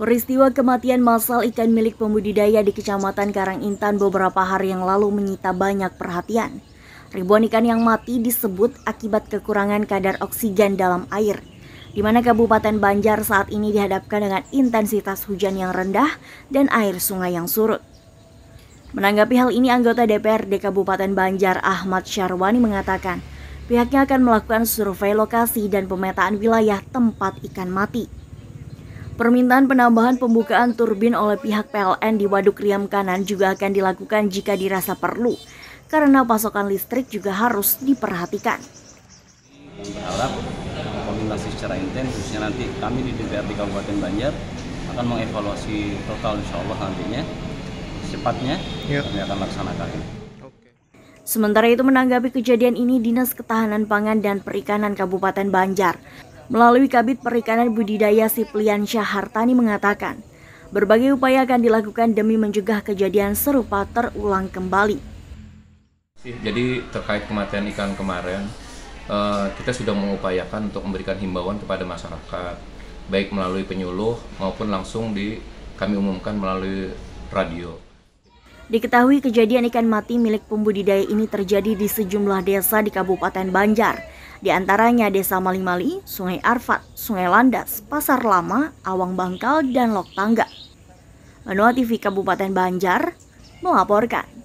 Peristiwa kematian masal ikan milik pembudidaya di Kecamatan Karangintan beberapa hari yang lalu menyita banyak perhatian. Ribuan ikan yang mati disebut akibat kekurangan kadar oksigen dalam air, di mana Kabupaten Banjar saat ini dihadapkan dengan intensitas hujan yang rendah dan air sungai yang surut. Menanggapi hal ini, anggota DPRD Kabupaten Banjar Ahmad Syarwani mengatakan, pihaknya akan melakukan survei lokasi dan pemetaan wilayah tempat ikan mati. Permintaan penambahan pembukaan turbin oleh pihak PLN di Waduk Riam Kanan juga akan dilakukan jika dirasa perlu, karena pasokan listrik juga harus diperhatikan. Berharap komunikasi secara intens, khususnya nanti kami di DPRD Kabupaten Banjar akan mengevaluasi total insya Allah nantinya secepatnya yep. Ya. kami akan laksanakan. Sementara itu menanggapi kejadian ini Dinas Ketahanan Pangan dan Perikanan Kabupaten Banjar Melalui Kabit Perikanan Budidaya Siplian Syahartani mengatakan, berbagai upaya akan dilakukan demi mencegah kejadian serupa terulang kembali. Jadi terkait kematian ikan kemarin, eh, kita sudah mengupayakan untuk memberikan himbauan kepada masyarakat, baik melalui penyuluh maupun langsung di kami umumkan melalui radio. Diketahui kejadian ikan mati milik pembudidaya ini terjadi di sejumlah desa di Kabupaten Banjar di antaranya Desa Malimali, Sungai Arfat, Sungai Landas, Pasar Lama, Awang Bangkal, dan Lok Tangga. Kabupaten Banjar melaporkan.